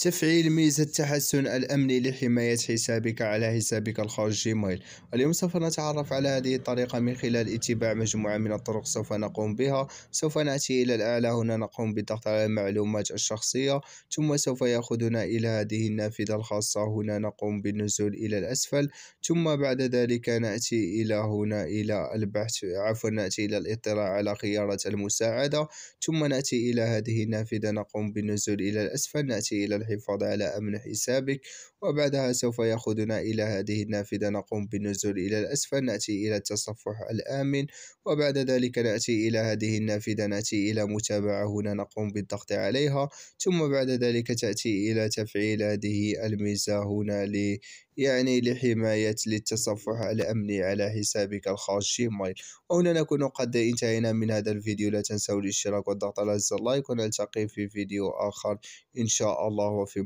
تفعيل ميزة تحسن الأمني لحماية حسابك على حسابك الخاص جيميل اليوم سوف نتعرف على هذه الطريقة من خلال اتباع مجموعة من الطرق سوف نقوم بها سوف نأتي إلى الأعلى هنا نقوم بالضغط على المعلومات الشخصية ثم سوف يأخذنا إلى هذه النافذة الخاصة هنا نقوم بالنزول إلى الأسفل ثم بعد ذلك نأتي إلى هنا إلى البحث عفوا نأتي إلى الاطلاع على خيارات المساعدة ثم نأتي إلى هذه النافذة نقوم بالنزول إلى الأسفل نأتي إلى الحفاظ على أمن حسابك وبعدها سوف يأخذنا إلى هذه النافذة نقوم بالنزول إلى الأسفل نأتي إلى التصفح الآمن وبعد ذلك نأتي إلى هذه النافذة نأتي إلى متابعة هنا نقوم بالضغط عليها ثم بعد ذلك تأتي إلى تفعيل هذه الميزة هنا ل يعني لحماية للتصفح الأمني على حسابك الخاص جيميل وهنا نكون قد انتهينا من هذا الفيديو لا تنسوا الاشتراك والضغط على زر اللايك ونلتقي في فيديو آخر إن شاء الله a few